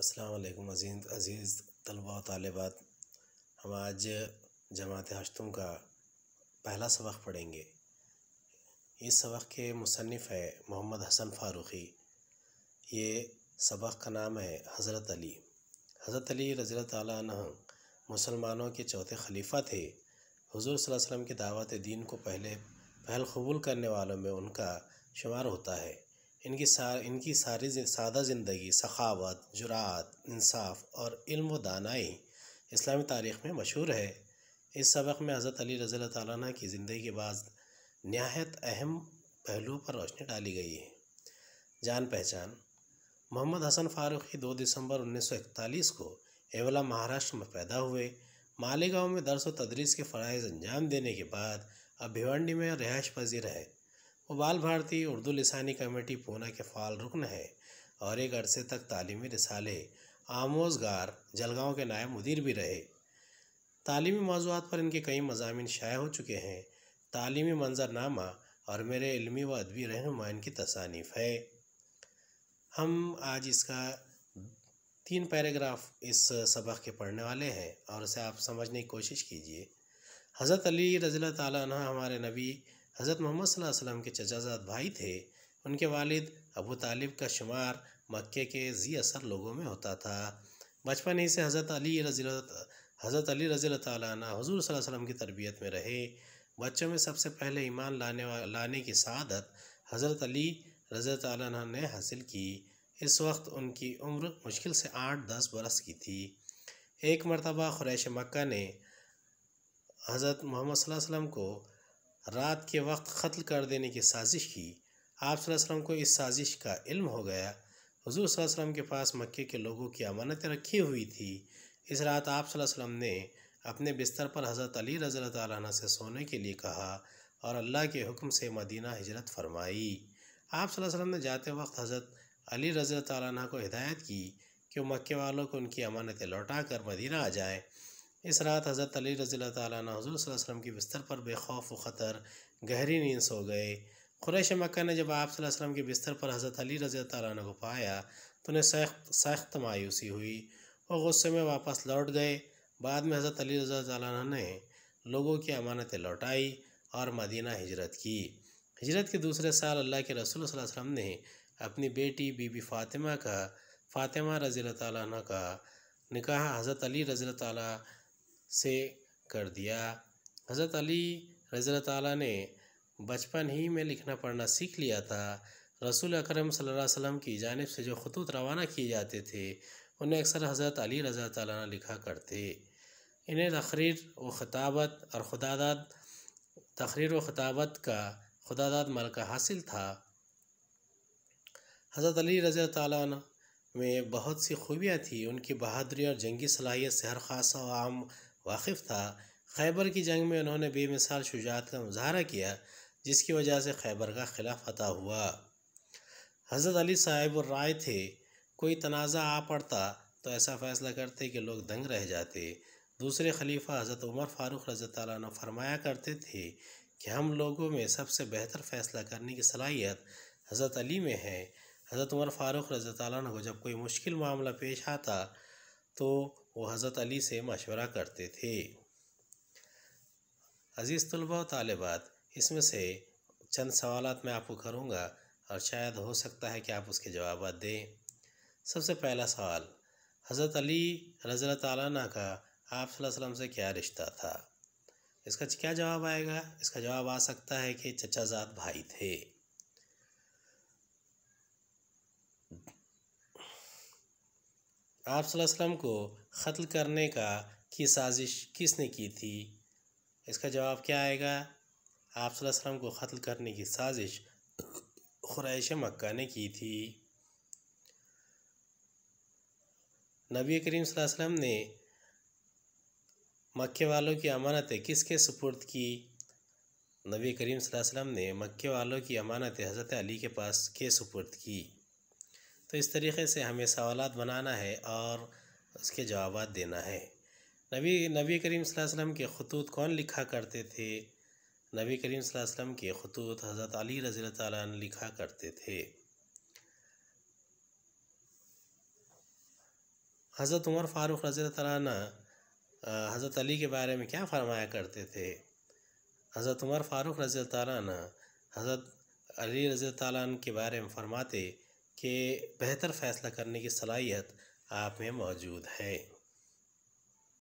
अस्सलाम अजीज़ अज़ीज़ तलबा तलबात हम आज जमात हश्तम का पहला सबक पढ़ेंगे इस सबक के मुसनफ़ है मोहम्मद हसन फ़ारूक़ी ये सबक का नाम है हज़रत अली हज़रत अली रज़ी तह मुसलमानों के चौथे खलीफ़ा थे हुजूर वसल्लम की दावत दीन को पहले पहल कबूल करने वालों में उनका शुमार होता है इनकी सार इनकी सारी सादा ज़िंदगी सखावत जुरात इंसाफ और इल्म व दानाई इस्लामी तारीख़ में मशहूर है इस सबक में हज़रत अली रज़ी ताली की ज़िंदगी के बाद नहायत अहम पहलुओं पर रोशनी डाली गई है जान पहचान मोहम्मद हसन फारूकी दो दिसंबर 1941 को एवला महाराष्ट्र में पैदा हुए मालेगांव में दरस व तदरीस के फ़रज़ अंजाम देने के बाद अब भिवंडी में रिहाइश पजीर है बाल भारती उर्दू लसानी कमेटी पूना के फ़ाल रुकन है और एक अरसे तक तालीमी रिसाले आमोजगार जलगांव के नायब मदिर भी रहे तालीमी मौजूद पर इनके कई मजामी शाये हो चुके हैं तालीमी मंजरनामा और मेरे इलमी व अदबी रहनुमा इनकी तसानीफ़ है हम आज इसका तीन पैराग्राफ इस सबक के पढ़ने वाले हैं और उसे आप समझने की कोशिश कीजिए हज़रत अली रज़ी तमारे हमारे नबी हज़रत मोहम्मद वसल्लम के चचाजाद भाई थे उनके वालिद अबू तालिब का शुमार मक्के के जी असर लोगों में होता था बचपन ही से हज़रत अली रजी हज़रत अली रजी तैना हजूर वसम की तरबियत में रहे बच्चों में सबसे पहले ईमान लाने लाने की सदत हज़रत अली रजील तैना ने हासिल की इस वक्त उनकी उम्र मुश्किल से आठ दस बरस की थी एक मरतबा ख़ुरैश मक् ने हज़रत मोहम्मद वसल्लम को रात के वक्त ख़त्ल कर देने की साजिश की आप वसल्लम को इस साजिश का इल्म हो गया हजूर सल्लम के पास मक्के के लोगों की अमानतें रखी हुई थी इस रात आप वसल्लम ने अपने बिस्तर पर हज़रत अली रज़ी तह से सोने के लिए कहा और अल्लाह के हुक्म से मदीना हजरत फरमाई आप वसल्लम ने जाते वक्त हज़रत अली रजल तह को हिदायत की कि मक्के वालों को उनकी अमानतें लौटा कर मदीना आ जाएँ इस रात हज़रत अली रज़ी तैन वसलम की बिस्तर पर बेखौफ व ख़तर गहरी नींद सो गए कुरैश मक्का ने जब आप वसलम के बिस्तर पर हज़रत अली रज़ी तैन को पाया तो उन्हें सख्त सख्त मायूसी हुई और गुस्से में वापस लौट गए बाद में हज़रत अली रज़ी तैन ने लोगों की अमानतें लौटाई और मदीना हजरत की हजरत के दूसरे साल अल्लाह के रसूल वसलम ने अपनी बेटी बीबी फ़ातिमा का फ़ातिमा रज़ी तैन का निकाह हज़रत अली रज़ी तैन से कर दिया हज़रत अली रज़ी ताली ने बचपन ही में लिखना पढ़ना सीख लिया था रसूल अकरम सल्लल्लाहु अलैहि वसल्लम की जानब से जो खतूत रवाना किए जाते थे उन्हें अक्सर हज़रत अली रज़ा ताली लिखा करते इन्हें तकरीर व खताबत और खुदादाद तकरीर व खताबत का खुदादाद मलका हासिल था हज़रत अली रज़ा ताली में बहुत सी खूबियाँ थी उनकी बहादुरी और जंगी सलाहियत से हर खासा आम वाकिफ़ था खैबर की जंग में उन्होंने बेमिसाल शुजात का मुजाहरा किया जिसकी वजह से खैबर का ख़िला फतः हुआ हज़रत अली साहिब राय थे कोई तनाज़ा आ पड़ता तो ऐसा फ़ैसला करते कि लोग दंग रह जाते दूसरे खलीफा हज़रत उमर फ़ारूक रजत ने फरमाया करते थे कि हम लोगों में सबसे बेहतर फ़ैसला करने की सलाहियत हज़रत अली में है हज़रत उमर फ़ारूक रज को जब कोई मुश्किल मामला पेश आता तो वो हज़रत अली से मशवरा करते थे अज़ीज़ तलबा तालबात इसमें से चंद सवाल मैं आपको करूँगा और शायद हो सकता है कि आप उसके जवाब दें सबसे पहला सवाल हज़रत अली रज़ल ताला का आप वसल्लम से क्या रिश्ता था इसका क्या जवाब आएगा इसका जवाब आ सकता है कि चचाजात भाई थे आप को ख़त्ल करने का की साजिश किसने की थी इसका जवाब क्या आएगा आप को ख़त्ल करने की साजिश खुरैश मक्का ने की थी नबी करीम वसम ने मक्के वालों की अमानतें किसके सुपुर्द की नबी करीम वसम ने मक्के वालों की अमानतें हज़रत अली के पास के सुपुर्द की तो इस तरीके से हमें सवाल बनाना है और उसके जवाब देना है नबी नबी करीम वसल्लम के खतूत कौन लिखा करते थे नबी करीम वसल्लम के खतूत हज़रत अली रज़ी तन लिखा करते थे हज़रत उमर फ़ारूक रज़ी तन हज़रत अली के बारे में क्या फरमाया करते थे हज़रत उमर फ़ारूक रज़ी तन हज़रत अली रज़ी तन के बारे में फ़रमाते के बेहतर फैसला करने की सलाहियत आप में मौजूद है